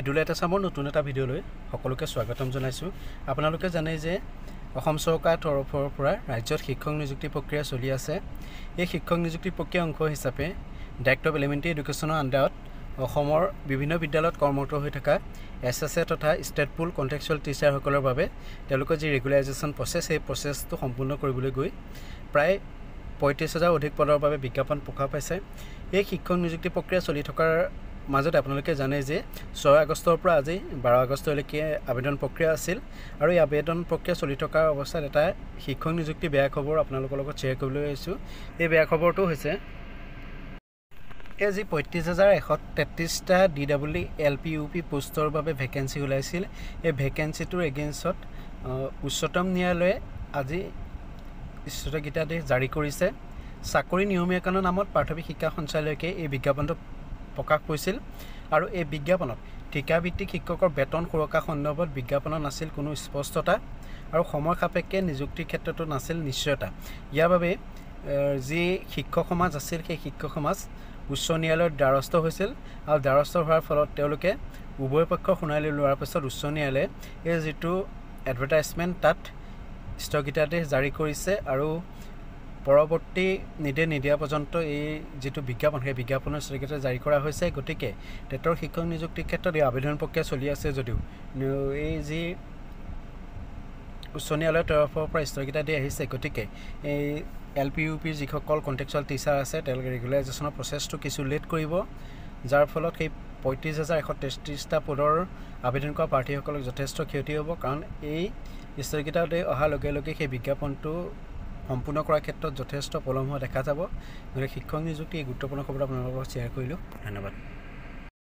এডুলাইট আছামৰ নতুন এটা ভিডিঅ'লৈ সকলোকে স্বাগতম জনাইছোঁ আপোনালোকে জানে যে অসম চৰকাৰ তৰফৰ পৰা ৰাজ্যত শিক্ষক নিযুক্তি প্ৰক্ৰিয়া চলি আছে এই শিক্ষক নিযুক্তি প্ৰক্ৰিয়া অংশ হিচাপে ডাইৰেক্ট অফ এলিমেণ্টেৰী এডুকেশ্যনৰ আণ্ডাৰত অসমৰ বিভিন্ন বিদ্যালয়ত কৰ্মৰত হৈ থকা এছ এছ এ তথা ষ্টেট পুল কণ্টেকচুৱেল টিচাৰসকলৰ বাবে তেওঁলোকৰ যি ৰেগুলাইজেচন প্ৰচেছ সেই প্ৰচেছটো সম্পূৰ্ণ কৰিবলৈ গৈ প্ৰায় পঁয়ত্ৰিছ হাজাৰ অধিক পদৰ বাবে বিজ্ঞাপন প্ৰকাশ পাইছে এই শিক্ষক নিযুক্তি প্ৰক্ৰিয়া চলি থকাৰ মাজত আপোনালোকে জানে যে ছয় আগষ্টৰ পৰা আজি বাৰ আগষ্টলৈকে আবেদন প্ৰক্ৰিয়া আছিল আৰু এই আবেদন প্ৰক্ৰিয়া চলি থকাৰ অৱস্থাত এটা শিক্ষক নিযুক্তি বেয়া খবৰ আপোনালোকৰ লগত শ্বেয়াৰ কৰিবলৈ আহিছোঁ এই বেয়া খবৰটো হৈছে এই যি পঁয়ত্ৰিছ হাজাৰ এশ তেত্ৰিছটা D W L P U P পোষ্টৰ বাবে ভেকেঞ্চি ওলাইছিল এই ভেকেঞ্চিটোৰ এগেইনষ্টত উচ্চতম ন্যায়ালয়ে আজি স্থগিতাদেশ জাৰি কৰিছে চাকৰি নিয়মীয়াকৰণৰ নামত প্ৰাথমিক শিক্ষা সঞ্চালকে এই বিজ্ঞাপনটো প্ৰকাশ কৰিছিল আৰু এই বিজ্ঞাপনত ঠিকাভিত্তিক শিক্ষকৰ বেতন সুৰক্ষা সন্দৰ্ভত বিজ্ঞাপনত নাছিল কোনো স্পষ্টতা আৰু সময় সাপেক্ষে নিযুক্তিৰ ক্ষেত্ৰতো নাছিল নিশ্চয়তা ইয়াৰ বাবে যি শিক্ষক সমাজ আছিল সেই শিক্ষক সমাজ উচ্চ ন্যায়ালয়ৰ দ্বাৰস্থ হৈছিল আৰু দ্বাৰস্থ হোৱাৰ ফলত তেওঁলোকে উভয় পক্ষৰ শুনানি লোৱাৰ পাছত উচ্চ ন্যায়ালয়ে এই যিটো এডভাৰটাইজমেণ্ট তাত স্থগিতাদেশ জাৰি কৰিছে আৰু পৰৱৰ্তী নিৰ্দেশ নিদিয়া পৰ্যন্ত এই যিটো বিজ্ঞাপন সেই বিজ্ঞাপনৰ স্বীকৃতি জাৰি কৰা হৈছে গতিকে টেটৰ শিক্ষক নিযুক্তিৰ ক্ষেত্ৰত এই আবেদন প্ৰক্ৰিয়া চলি আছে যদিও এই যি উচ্চ ন্যায়ালয়ৰ তৰফৰ পৰা স্থগিতা দি আহিছে গতিকে এই এল পি ইউ পিৰ যিসকল কণ্টেকচুৱেল টিচাৰ আছে তেওঁলোকে ৰেগুলাইজেশ্যনৰ প্ৰচেছটো কিছু লেট কৰিব যাৰ ফলত সেই পঁয়ত্ৰিছ হাজাৰ এশ তেত্ৰিছটা পদৰ আবেদন কৰা প্ৰাৰ্থীসকলক যথেষ্ট ক্ষতি হ'ব কাৰণ এই স্থগিতা দি অহাৰ লগে লগে সেই বিজ্ঞাপনটো সম্পূৰ্ণ কৰাৰ ক্ষেত্ৰত যথেষ্ট পলম হোৱা দেখা যাব গতিকে শিক্ষক নিযুক্তি এই গুৰুত্বপূৰ্ণ খবৰ আপোনালোকৰ লগত শ্বেয়াৰ কৰিলোঁ ধন্যবাদ